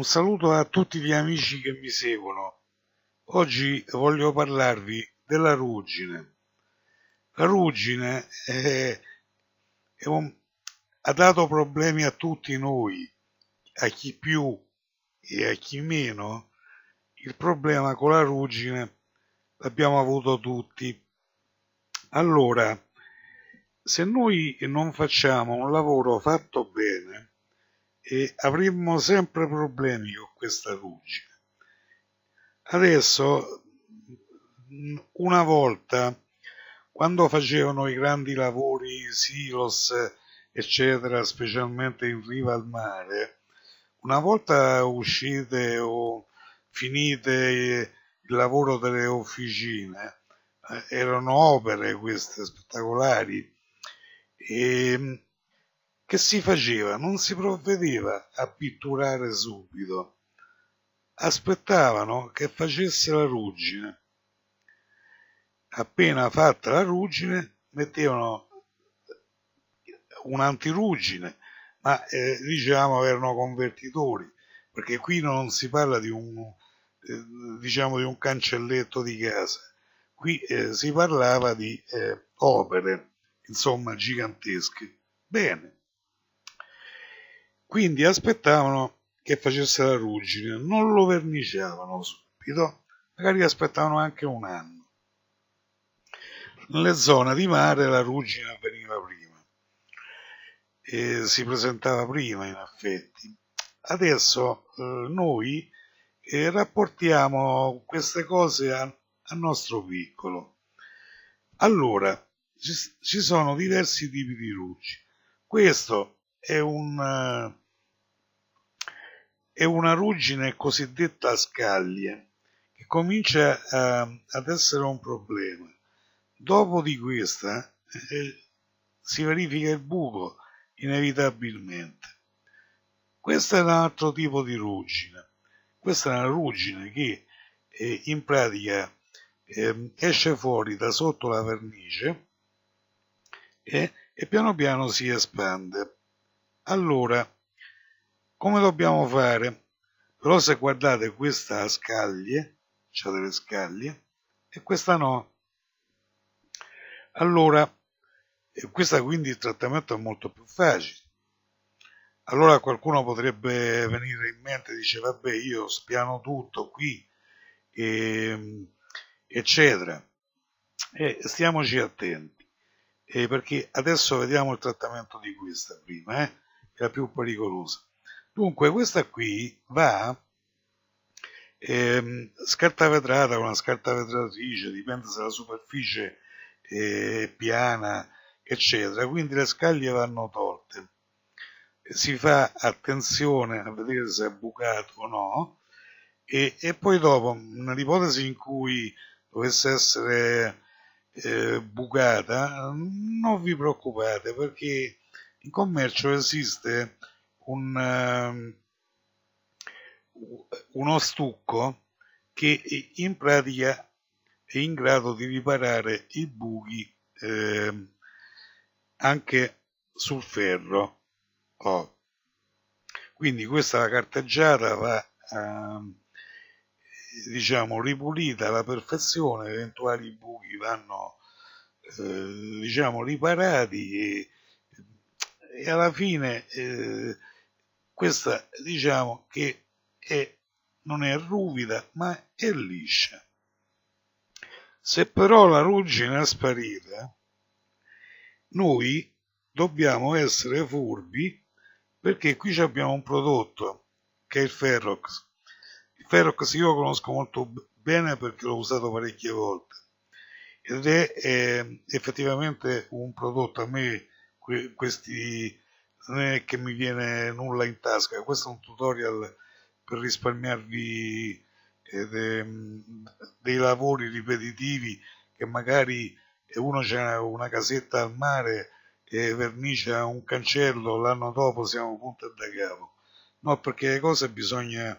Un saluto a tutti gli amici che mi seguono. Oggi voglio parlarvi della ruggine. La ruggine è, è un, ha dato problemi a tutti noi, a chi più e a chi meno. Il problema con la ruggine l'abbiamo avuto tutti. Allora, se noi non facciamo un lavoro fatto bene, e avremmo sempre problemi con questa luce. Adesso, una volta, quando facevano i grandi lavori, silos, eccetera, specialmente in riva al mare, una volta uscite o finite il lavoro delle officine, eh, erano opere queste spettacolari, e che si faceva? Non si provvedeva a pitturare subito. Aspettavano che facesse la ruggine. Appena fatta la ruggine, mettevano un'antiruggine, ma eh, diciamo erano convertitori, perché qui non si parla di un, eh, diciamo di un cancelletto di casa, qui eh, si parlava di eh, opere, insomma, gigantesche. Bene. Quindi aspettavano che facesse la ruggine, non lo verniciavano subito, magari aspettavano anche un anno. Nelle zone di mare la ruggine avveniva prima, e si presentava prima in effetti. Adesso eh, noi eh, rapportiamo queste cose al nostro piccolo. Allora, ci, ci, sono diversi tipi di ruggine. Questo è un... Uh, è una ruggine cosiddetta a scaglie che comincia a, ehm, ad essere un problema. Dopo di questa eh, si verifica il buco inevitabilmente. Questo è un altro tipo di ruggine. Questa è una ruggine che eh, in pratica eh, esce fuori da sotto la vernice e, eh, e piano piano si espande. Allora, come dobbiamo fare? Però se guardate questa a scaglie, c'è delle scaglie, e questa no. Allora, questa quindi il trattamento è molto più facile. Allora qualcuno potrebbe venire in mente e dice vabbè io spiano tutto qui, e, ehm, eccetera. E stiamoci attenti, e perché adesso vediamo il trattamento di questa prima, eh, è la più pericolosa. Dunque questa qui va ehm, scartavetrata con una scartavetratrice, dipende se la superficie è piana, eccetera, quindi le scaglie vanno tolte. Si fa attenzione a vedere se è bucato o no e, e poi dopo, nell'ipotesi in cui dovesse essere eh, bucata, non vi preoccupate perché in commercio esiste un, ehm, uno stucco che in pratica è in grado di riparare i buchi eh, anche sul ferro. Oh. Quindi questa carteggiata va eh, diciamo ripulita alla perfezione, eventuali buchi vanno eh, diciamo riparati e e alla fine eh, questa diciamo che è, non è ruvida ma è liscia. Se però la ruggine è sparita, noi dobbiamo essere furbi perché qui abbiamo un prodotto che è il Ferrox. Il Ferrox io lo conosco molto bene perché l'ho usato parecchie volte ed è, è effettivamente un prodotto a me que, questi non è che mi viene nulla in tasca questo è un tutorial per risparmiarvi eh, de, dei lavori ripetitivi che magari eh, uno c'è una casetta al mare e vernice un cancello l'anno dopo siamo punta da capo no perché le cose bisogna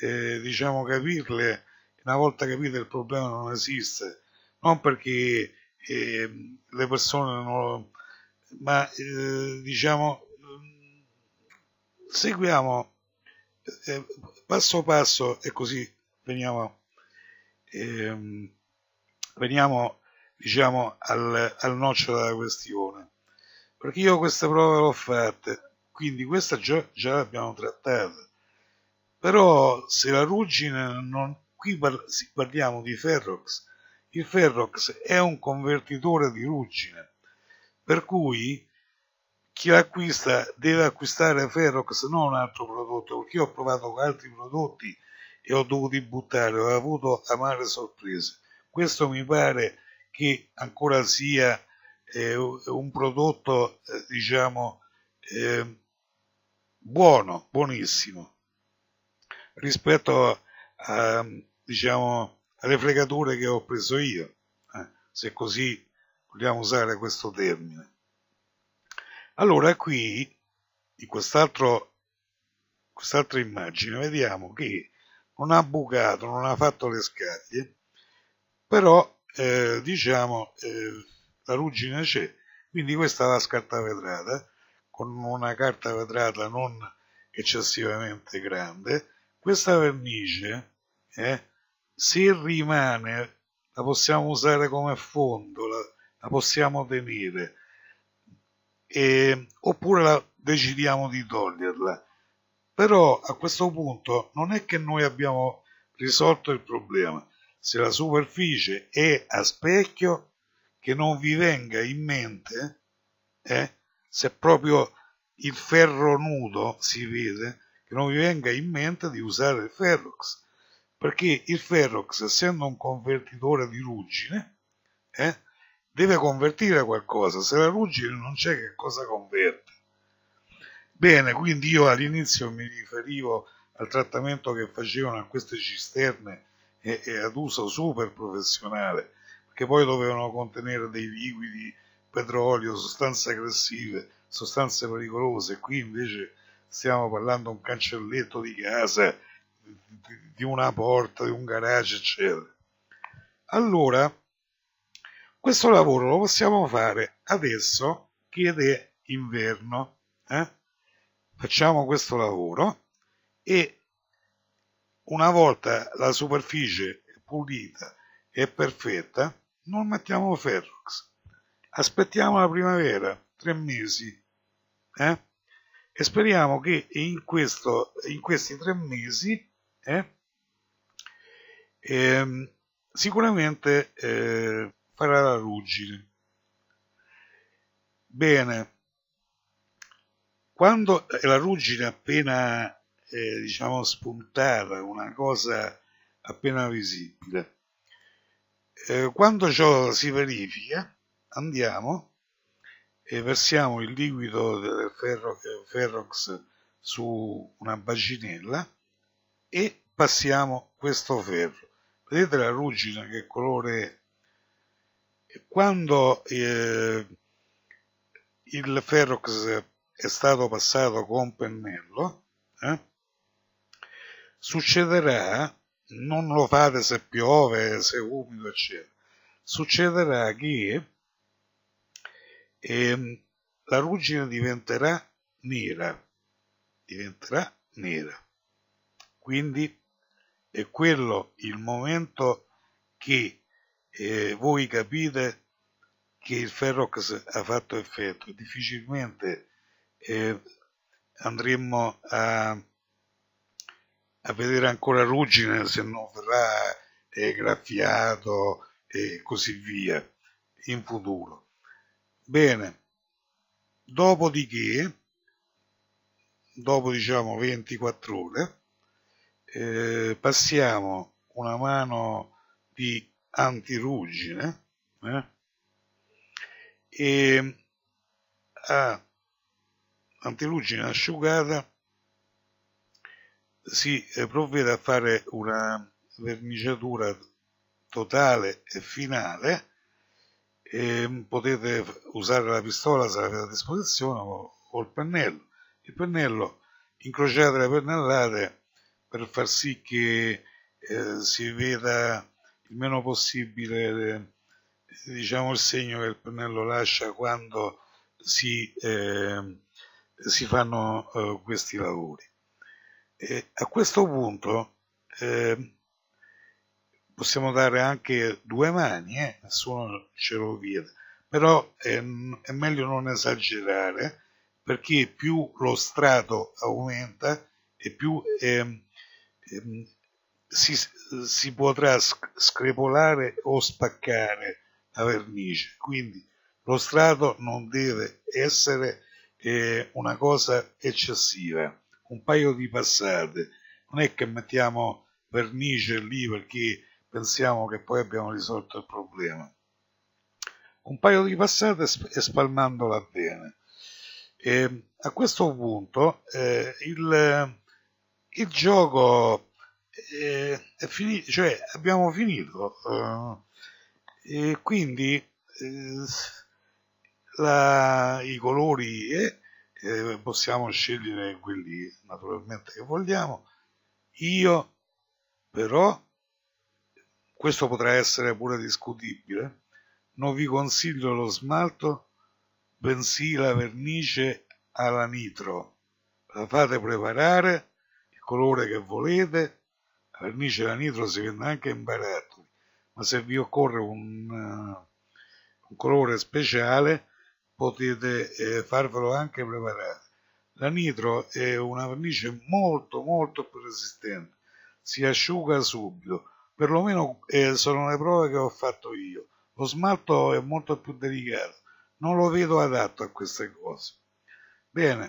eh, diciamo capirle una volta capite il problema non esiste non perché eh, le persone non, ma eh, diciamo mm, seguiamo eh, passo passo e così veniamo, ehm, veniamo diciamo al, al nocciolo della questione perché io queste prove l'ho fatta quindi questa già, già l'abbiamo trattata però se la ruggine non qui parliamo di ferrox il ferrox è un convertitore di ruggine per cui chi acquista deve acquistare Ferrox, non un altro prodotto, perché io ho provato altri prodotti e ho dovuto buttare, ho avuto amare sorprese. Questo mi pare che ancora sia eh, un prodotto, eh, diciamo, eh, buono, buonissimo, rispetto a, diciamo, alle fregature che ho preso io, eh. se così vogliamo usare questo termine. Allora qui, in quest'altra immagine, vediamo che non ha bucato, non ha fatto le scaglie, però eh, diciamo eh, la ruggine c'è, quindi questa va vetrata con una carta vetrata non eccessivamente grande, questa vernice eh, se rimane la possiamo usare come fondo, la, la possiamo tenere e, oppure la, decidiamo di toglierla. Però a questo punto non è che noi abbiamo risolto il problema. Se la superficie è a specchio, che non vi venga in mente, eh, se proprio il ferro nudo si vede, che non vi venga in mente di usare il ferrox. Perché il ferrox, essendo un convertitore di ruggine, eh, deve convertire qualcosa, se la ruggine non c'è che cosa converte. Bene, quindi io all'inizio mi riferivo al trattamento che facevano a queste cisterne e, e ad uso super professionale, perché poi dovevano contenere dei liquidi, petrolio, sostanze aggressive, sostanze pericolose, qui invece stiamo parlando di un cancelletto di casa, di una porta, di un garage, eccetera. Allora, questo lavoro lo possiamo fare adesso che è inverno. Eh? Facciamo questo lavoro e una volta la superficie pulita e perfetta non mettiamo ferrox. Aspettiamo la primavera, tre mesi. Eh? e speriamo che in, questo, in questi tre mesi eh, ehm, sicuramente eh, farà la ruggine. Bene, quando la ruggine appena eh, diciamo spuntata, una cosa appena visibile, eh, quando ciò si verifica, andiamo e versiamo il liquido del ferro, eh, ferrox su una bacinella e passiamo questo ferro. Vedete la ruggine che colore è? Quando eh, il Ferrox è stato passato con pennello, eh, succederà, non lo fate se piove, se è umido, eccetera, succederà che eh, la ruggine diventerà nera, diventerà nera. Quindi è quello il momento che e voi capite che il Ferrox ha fatto effetto, difficilmente eh, andremo a, a, vedere ancora ruggine se non verrà eh, graffiato e così via in futuro. Bene, dopodiché, dopo diciamo 24 ore, eh, passiamo una mano di antiruggine eh? e a antiruggine asciugata si eh, provvede a fare una verniciatura totale e finale e ehm, potete usare la pistola se avete a disposizione o, o, il pennello il pennello incrociate le pennellate per far sì che eh, si veda il meno possibile eh, diciamo il segno che il pennello lascia quando si, eh, si fanno eh, questi lavori. E a questo punto eh, possiamo dare anche due mani, eh, nessuno ce lo vieta, però è, è meglio non esagerare perché più lo strato aumenta e più ehm, ehm, si, si potrà screpolare o spaccare la vernice, quindi lo strato non deve essere eh, una cosa eccessiva, un paio di passate, non è che mettiamo vernice lì perché pensiamo che poi abbiamo risolto il problema. Un paio di passate e spalmandola bene. E ehm, a questo punto eh, il, il, gioco è finito, cioè abbiamo finito. Eh, e quindi eh, la, i colori eh, possiamo scegliere quelli naturalmente che vogliamo. Io però, questo potrà essere pure discutibile, non vi consiglio lo smalto, bensì la vernice alla nitro. La fate preparare, il colore che volete, vernice da nitro si vende anche in barattoli ma se vi occorre un, uh, un colore speciale potete eh, farvelo anche preparare. La nitro è una vernice molto molto più resistente, si asciuga subito, perlomeno eh, sono le prove che ho fatto io. Lo smalto è molto più delicato, non lo vedo adatto a queste cose. Bene,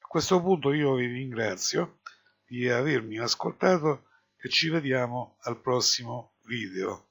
a questo punto io vi ringrazio di avermi ascoltato e ci vediamo al prossimo video.